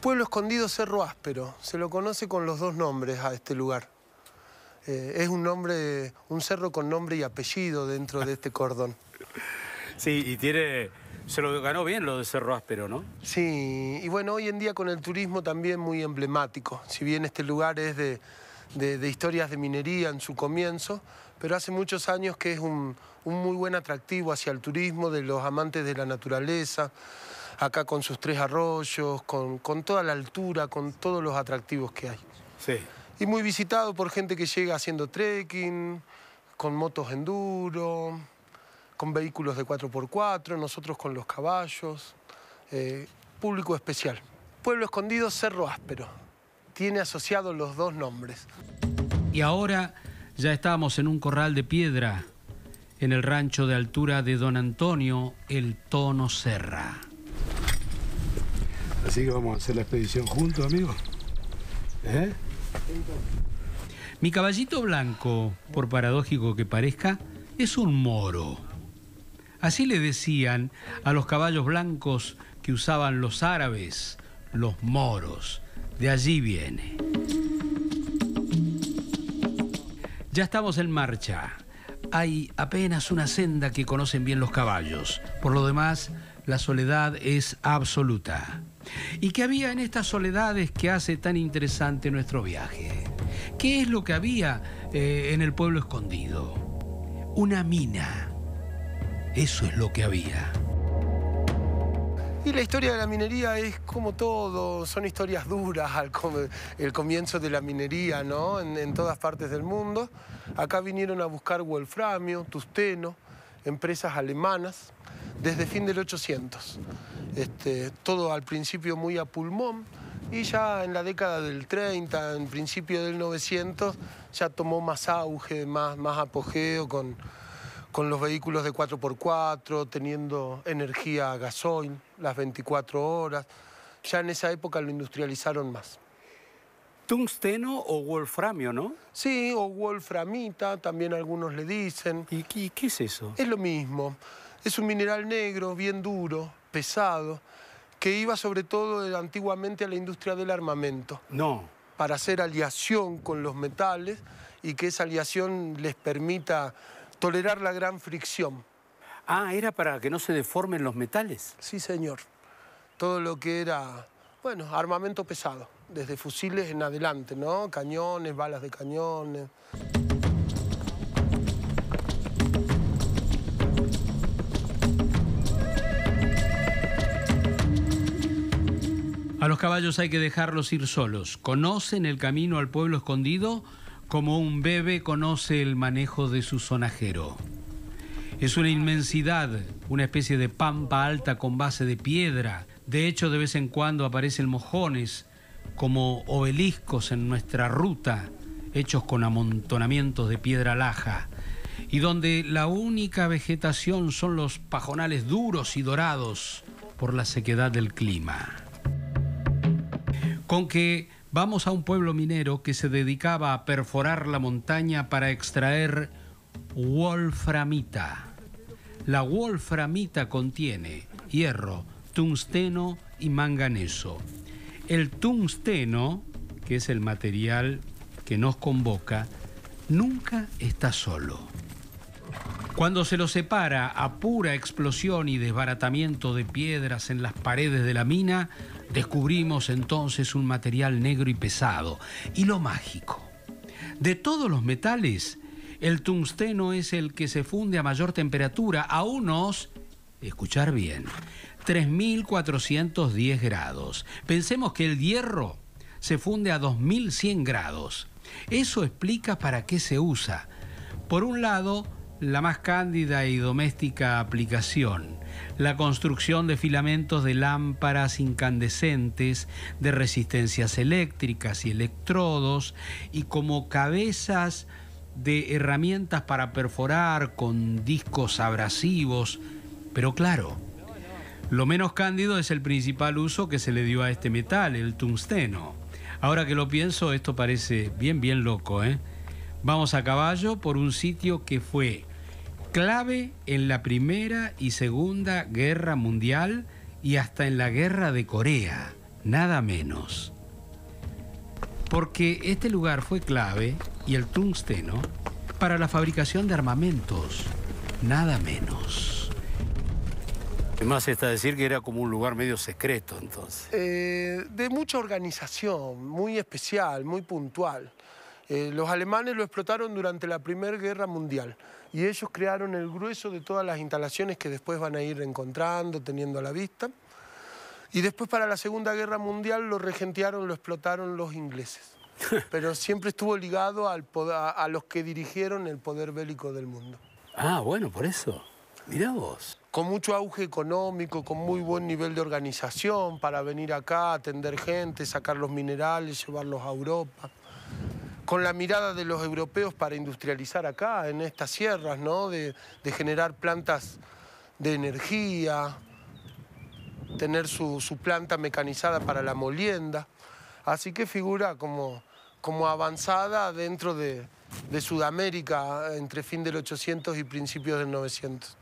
Pueblo Escondido Cerro Áspero, se lo conoce con los dos nombres a este lugar. Eh, es un nombre, un cerro con nombre y apellido dentro de este cordón. Sí, y tiene, se lo ganó bien lo de Cerro Áspero, ¿no? Sí, y bueno, hoy en día con el turismo también muy emblemático. Si bien este lugar es de, historias de minería en su comienzo, pero hace muchos años que es un, un muy buen atractivo hacia el turismo de los amantes de la naturaleza acá con sus tres arroyos, con, toda la altura, con todos los atractivos que hay. Sí. Y muy visitado por gente que llega haciendo trekking, con motos enduro, con vehículos de 4x4, nosotros con los caballos. Eh, público especial. Pueblo Escondido, Cerro Áspero. Tiene asociados los dos nombres. Y ahora ya estamos en un corral de piedra, en el rancho de altura de don Antonio, el Tono Serra. Así que vamos a hacer la expedición juntos, amigos. ¿Eh? Mi caballito blanco, por paradójico que parezca, es un moro. Así le decían a los caballos blancos que usaban los árabes, los moros. De allí viene. Ya estamos en marcha. Hay apenas una senda que conocen bien los caballos. Por lo demás, la soledad es absoluta. ¿Y qué había en estas soledades que hace tan interesante nuestro viaje? ¿Qué es lo que había eh, en el pueblo escondido? Una mina. Eso es lo que había. Y la historia de la minería es como todo, son historias duras al el comienzo de la minería, ¿no? En, en, todas partes del mundo. Acá vinieron a buscar wolframio, tusteno, empresas alemanas, desde fin del 800. Este, todo al principio muy a pulmón, y ya en la década del 30, en principio del 900, ya tomó más auge, más, más apogeo con, los vehículos de 4x4, teniendo energía a gasoil las 24 horas. Ya en esa época lo industrializaron más. Tungsteno o wolframio, ¿no? Sí, o wolframita, también algunos le dicen. ¿Y qué, qué es eso? Es lo mismo. Es un mineral negro, bien duro, pesado, que iba sobre todo antiguamente a la industria del armamento. No. Para hacer aliación con los metales y que esa aliación les permita tolerar la gran fricción. Ah, era para que no se deformen los metales. Sí, señor. Todo lo que era, bueno, armamento pesado, desde fusiles en adelante, ¿no? Cañones, balas de cañones. A los caballos hay que dejarlos ir solos. Conocen el camino al pueblo escondido como un bebé conoce el manejo de su sonajero. Es una inmensidad, una especie de pampa alta con base de piedra. De hecho, de vez en cuando aparecen mojones como obeliscos en nuestra ruta, hechos con amontonamientos de piedra laja, y donde la única vegetación son los pajonales duros y dorados por la sequedad del clima con que vamos a un pueblo minero que se dedicaba a perforar la montaña para extraer wolframita. La wolframita contiene hierro, tungsteno y manganeso. El tungsteno, que es el material que nos convoca, nunca está solo. Cuando se lo separa a pura explosión y desbaratamiento de piedras en las paredes de la mina, Descubrimos entonces un material negro y pesado, y lo mágico. De todos los metales, el tungsteno es el que se funde a mayor temperatura, a unos, escuchar bien, 3.410 grados. Pensemos que el hierro se funde a 2.100 grados. Eso explica para qué se usa. Por un lado, la más cándida y doméstica aplicación, la construcción de filamentos de lámparas incandescentes, de resistencias eléctricas y electrodos, y como cabezas de herramientas para perforar con discos abrasivos. Pero claro, lo menos cándido es el principal uso que se le dio a este metal, el tungsteno. Ahora que lo pienso, esto parece bien, bien loco, ¿eh? Vamos a caballo por un sitio que fue clave en la Primera y Segunda Guerra Mundial y hasta en la Guerra de Corea, nada menos. Porque este lugar fue clave, y el tungsteno, para la fabricación de armamentos, nada menos. Además está decir que era como un lugar medio secreto entonces. Eh, de mucha organización, muy especial, muy puntual. Eh, los alemanes lo explotaron durante la Primera Guerra Mundial y ellos crearon el grueso de todas las instalaciones que después van a ir encontrando, teniendo a la vista. Y después para la Segunda Guerra Mundial lo regentearon, lo explotaron los ingleses. Pero siempre estuvo ligado a, los que dirigieron el poder bélico del mundo. Ah, bueno, por eso. Mirá vos. Con mucho auge económico, con muy buen nivel de organización para venir acá, atender gente, sacar los minerales, llevarlos a Europa con la mirada de los europeos para industrializar acá, en estas sierras, De, generar plantas de energía, tener su, planta mecanizada para la molienda. Así que figura como, avanzada dentro de Sudamérica eh, entre fin del 800 y principios del 900.